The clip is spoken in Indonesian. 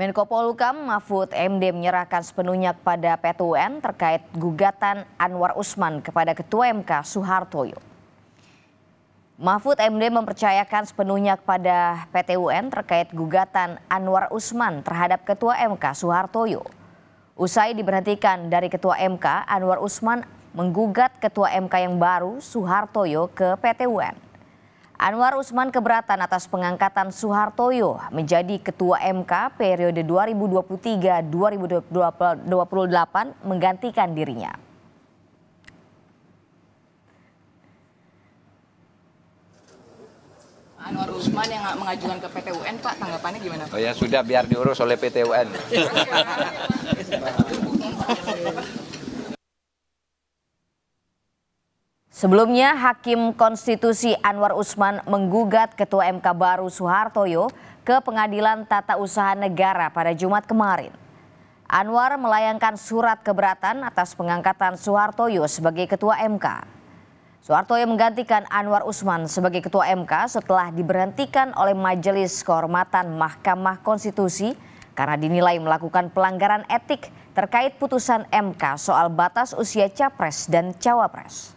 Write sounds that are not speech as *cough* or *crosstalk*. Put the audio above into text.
Menko Polhukam Mahfud MD menyerahkan sepenuhnya kepada PTUN terkait gugatan Anwar Usman kepada Ketua MK Suhartoyo. Mahfud MD mempercayakan sepenuhnya kepada PTUN terkait gugatan Anwar Usman terhadap Ketua MK Suhartoyo. Usai diberhentikan dari Ketua MK, Anwar Usman menggugat Ketua MK yang baru Suhartoyo ke PTUN. Anwar Usman keberatan atas pengangkatan Soehartoyo menjadi Ketua MK periode 2023-2028 menggantikan dirinya. Anwar Usman yang mengajukan ke PT UN, Pak, tanggapannya gimana? Pak? Oh ya sudah, biar diurus oleh PT UN. *laughs* *laughs* Sebelumnya, Hakim Konstitusi Anwar Usman menggugat Ketua MK baru Soehartoyo ke Pengadilan Tata Usaha Negara pada Jumat kemarin. Anwar melayangkan surat keberatan atas pengangkatan Soehartoyo sebagai Ketua MK. Soehartoyo menggantikan Anwar Usman sebagai Ketua MK setelah diberhentikan oleh Majelis Kehormatan Mahkamah Konstitusi karena dinilai melakukan pelanggaran etik terkait putusan MK soal batas usia capres dan cawapres.